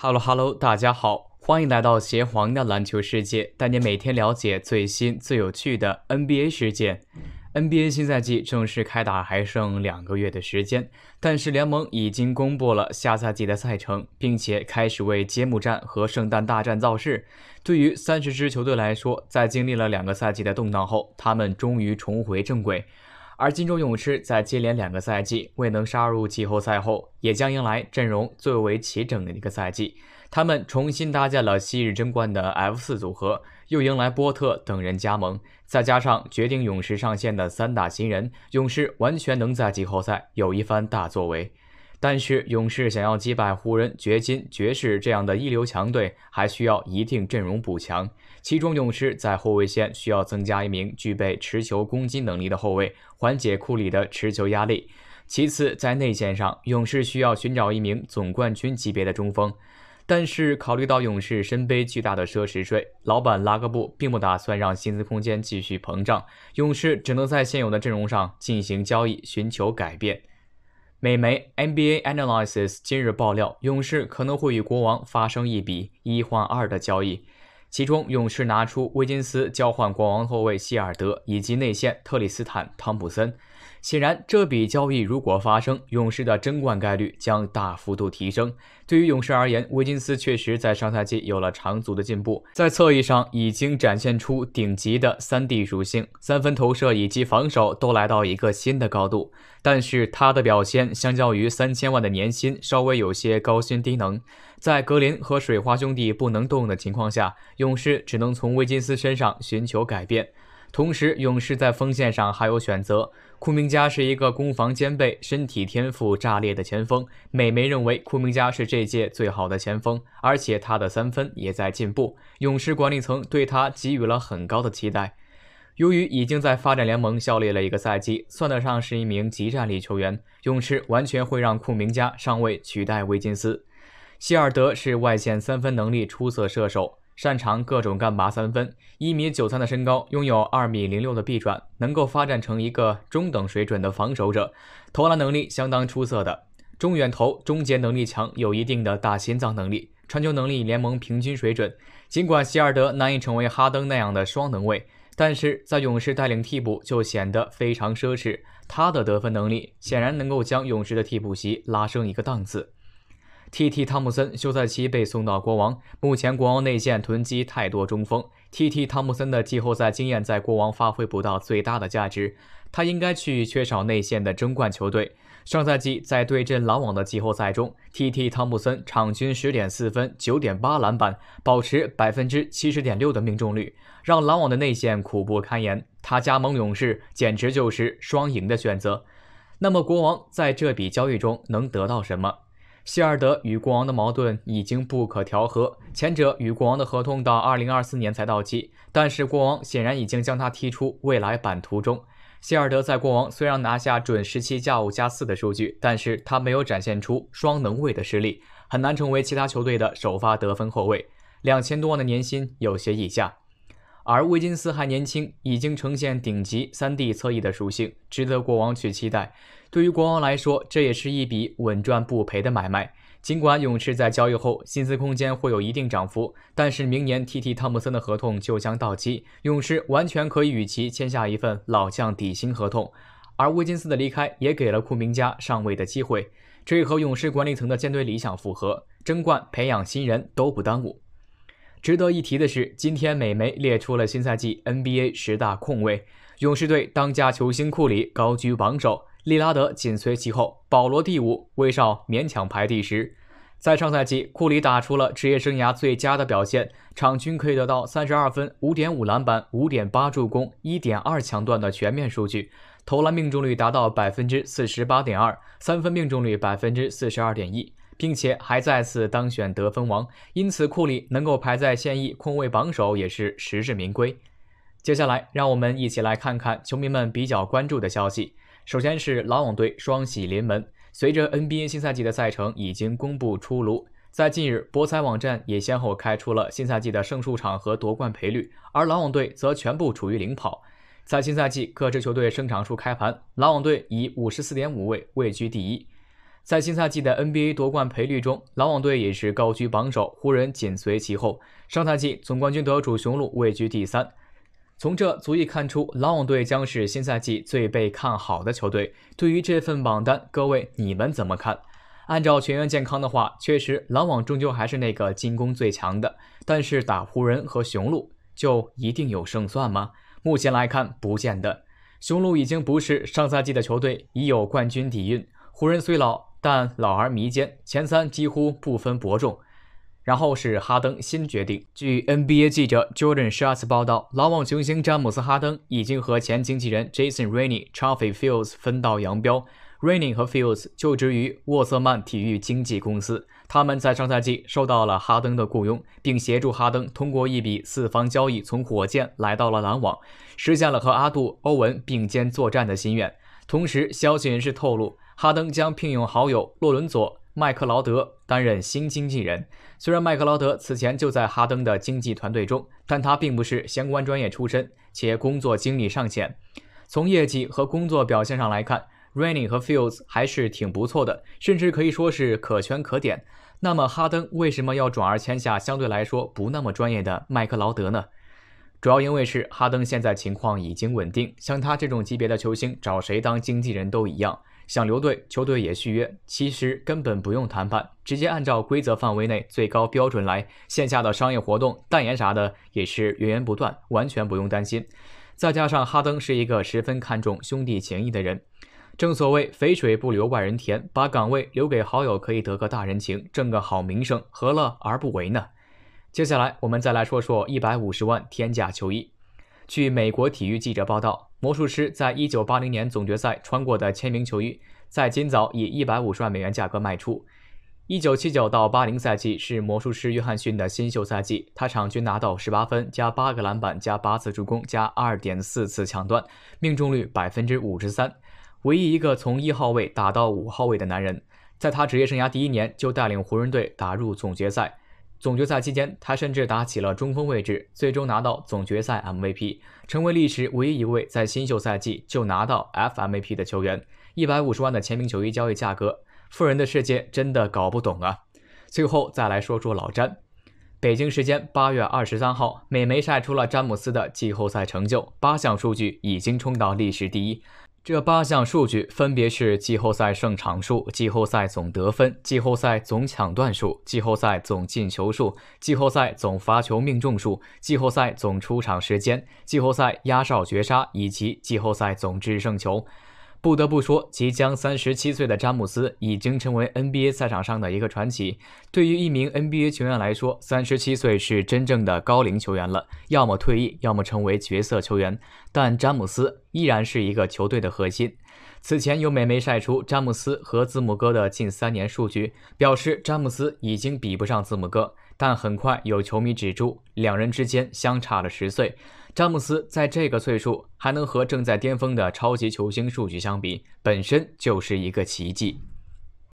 Hello Hello，大家好，欢迎来到邪皇的篮球世界，带你每天了解最新最有趣的 NBA 事件。NBA 新赛季正式开打还剩两个月的时间，但是联盟已经公布了下赛季的赛程，并且开始为揭幕战和圣诞大战造势。对于三十支球队来说，在经历了两个赛季的动荡后，他们终于重回正轨。而金州勇士在接连两个赛季未能杀入季后赛后，也将迎来阵容最为齐整的一个赛季。他们重新搭建了昔日争冠的 F 四组合，又迎来波特等人加盟，再加上决定勇士上线的三大新人，勇士完全能在季后赛有一番大作为。但是，勇士想要击败湖人、掘金、爵士这样的一流强队，还需要一定阵容补强。其中，勇士在后卫线需要增加一名具备持球攻击能力的后卫，缓解库里的持球压力。其次，在内线上，勇士需要寻找一名总冠军级别的中锋。但是，考虑到勇士身背巨大的奢侈税，老板拉格布并不打算让薪资空间继续膨胀，勇士只能在现有的阵容上进行交易，寻求改变。美媒 NBA Analysis 今日爆料，勇士可能会与国王发生一笔一换二的交易，其中勇士拿出威金斯交换国王后卫希尔德以及内线特里斯坦·汤普森。显然，这笔交易如果发生，勇士的争冠概率将大幅度提升。对于勇士而言，威金斯确实在上赛季有了长足的进步，在侧翼上已经展现出顶级的三 D 属性，三分投射以及防守都来到一个新的高度。但是，他的表现相较于三千万的年薪，稍微有些高薪低能。在格林和水花兄弟不能动的情况下，勇士只能从威金斯身上寻求改变。同时，勇士在锋线上还有选择。库明加是一个攻防兼备、身体天赋炸裂的前锋。美媒认为库明加是这届最好的前锋，而且他的三分也在进步。勇士管理层对他给予了很高的期待。由于已经在发展联盟效力了一个赛季，算得上是一名极战力球员。勇士完全会让库明加上位取代维金斯。希尔德是外线三分能力出色射手。擅长各种干拔三分，一米九三的身高，拥有二米零六的臂展，能够发展成一个中等水准的防守者，投篮能力相当出色的中远投，终结能力强，有一定的大心脏能力，传球能力联盟平均水准。尽管希尔德难以成为哈登那样的双能卫，但是在勇士带领替补就显得非常奢侈。他的得分能力显然能够将勇士的替补席拉升一个档次。tt 汤普森休赛期被送到国王，目前国王内线囤积太多中锋，tt 汤普森的季后赛经验在国王发挥不到最大的价值，他应该去缺少内线的争冠球队。上赛季在对阵篮网的季后赛中，tt 汤普森场均十点四分、九点八篮板，保持百分之七十点六的命中率，让篮网的内线苦不堪言。他加盟勇士简直就是双赢的选择。那么国王在这笔交易中能得到什么？希尔德与国王的矛盾已经不可调和，前者与国王的合同到二零二四年才到期，但是国王显然已经将他踢出未来版图中。希尔德在国王虽然拿下准十七加五加四的数据，但是他没有展现出双能卫的实力，很难成为其他球队的首发得分后卫。两千多万的年薪有些溢价。而威金斯还年轻，已经呈现顶级三 D 侧翼的属性，值得国王去期待。对于国王来说，这也是一笔稳赚不赔的买卖。尽管勇士在交易后薪资空间会有一定涨幅，但是明年 TT 汤普森的合同就将到期，勇士完全可以与其签下一份老将底薪合同。而威金斯的离开也给了库明加上位的机会，这也和勇士管理层的建队理想符合，争冠培养新人都不耽误。值得一提的是，今天美媒列出了新赛季 NBA 十大控卫，勇士队当家球星库里高居榜首，利拉德紧随其后，保罗第五，威少勉强排第十。在上赛季，库里打出了职业生涯最佳的表现，场均可以得到三十二分、五点五篮板、五点八助攻、一点二抢断的全面数据，投篮命中率达到百分之四十八点二，三分命中率百分之四十二点一。并且还再次当选得分王，因此库里能够排在现役控卫榜首也是实至名归。接下来，让我们一起来看看球迷们比较关注的消息。首先是篮网队双喜临门，随着 NBA 新赛季的赛程已经公布出炉，在近日博彩网站也先后开出了新赛季的胜场和夺冠赔率，而篮网队则全部处于领跑。在新赛季各支球队胜场数开盘，篮网队以五十四点五位位居第一。在新赛季的 NBA 夺冠赔率中，篮网队也是高居榜首，湖人紧随其后。上赛季总冠军得主雄鹿位居第三。从这足以看出，篮网队将是新赛季最被看好的球队。对于这份榜单，各位你们怎么看？按照全员健康的话，确实篮网终究还是那个进攻最强的。但是打湖人和雄鹿就一定有胜算吗？目前来看，不见得。雄鹿已经不是上赛季的球队，已有冠军底蕴。湖人虽老。但老而弥坚，前三几乎不分伯仲。然后是哈登新决定。据 NBA 记者 Jordan s h a r s 报道，篮网球星詹姆斯·哈登已经和前经纪人 Jason Rainey、c h a f f y Fields 分道扬镳。Rainey 和 Fields 就职于沃瑟曼体育经纪公司，他们在上赛季受到了哈登的雇佣，并协助哈登通过一笔四方交易从火箭来到了篮网，实现了和阿杜、欧文并肩作战的心愿。同时，消息人士透露。哈登将聘用好友洛伦佐·麦克劳德担任新经纪人。虽然麦克劳德此前就在哈登的经纪团队中，但他并不是相关专业出身，且工作经历尚浅。从业绩和工作表现上来看 r a i n i n g 和 Fields 还是挺不错的，甚至可以说是可圈可点。那么，哈登为什么要转而签下相对来说不那么专业的麦克劳德呢？主要因为是哈登现在情况已经稳定，像他这种级别的球星，找谁当经纪人都一样。想留队，球队也续约，其实根本不用谈判，直接按照规则范围内最高标准来。线下的商业活动、代言啥的也是源源不断，完全不用担心。再加上哈登是一个十分看重兄弟情谊的人，正所谓肥水不流外人田，把岗位留给好友可以得个大人情，挣个好名声，何乐而不为呢？接下来我们再来说说一百五十万天价球衣。据美国体育记者报道，魔术师在一九八零年总决赛穿过的签名球衣，在今早以一百五十万美元价格卖出。一九七九到八零赛季是魔术师约翰逊的新秀赛季，他场均拿到十八分加八个篮板加八次助攻加二点四次抢断，命中率百分之五十三。唯一一个从一号位打到五号位的男人，在他职业生涯第一年就带领湖人队打入总决赛。总决赛期间，他甚至打起了中锋位置，最终拿到总决赛 MVP，成为历史唯一一位在新秀赛季就拿到 FMVP 的球员。一百五十万的签名球衣交易价格，富人的世界真的搞不懂啊！最后再来说说老詹。北京时间八月二十三号，美媒晒出了詹姆斯的季后赛成就，八项数据已经冲到历史第一。这八项数据分别是季后赛胜场数、季后赛总得分、季后赛总抢断数、季后赛总进球数、季后赛总罚球命中数、季后赛总出场时间、季后赛压哨绝杀以及季后赛总制胜球。不得不说，即将三十七岁的詹姆斯已经成为 NBA 赛场上的一个传奇。对于一名 NBA 球员来说，三十七岁是真正的高龄球员了，要么退役，要么成为角色球员。但詹姆斯依然是一个球队的核心。此前有美媒晒出詹姆斯和字母哥的近三年数据，表示詹姆斯已经比不上字母哥，但很快有球迷指出，两人之间相差了十岁。詹姆斯在这个岁数还能和正在巅峰的超级球星数据相比，本身就是一个奇迹。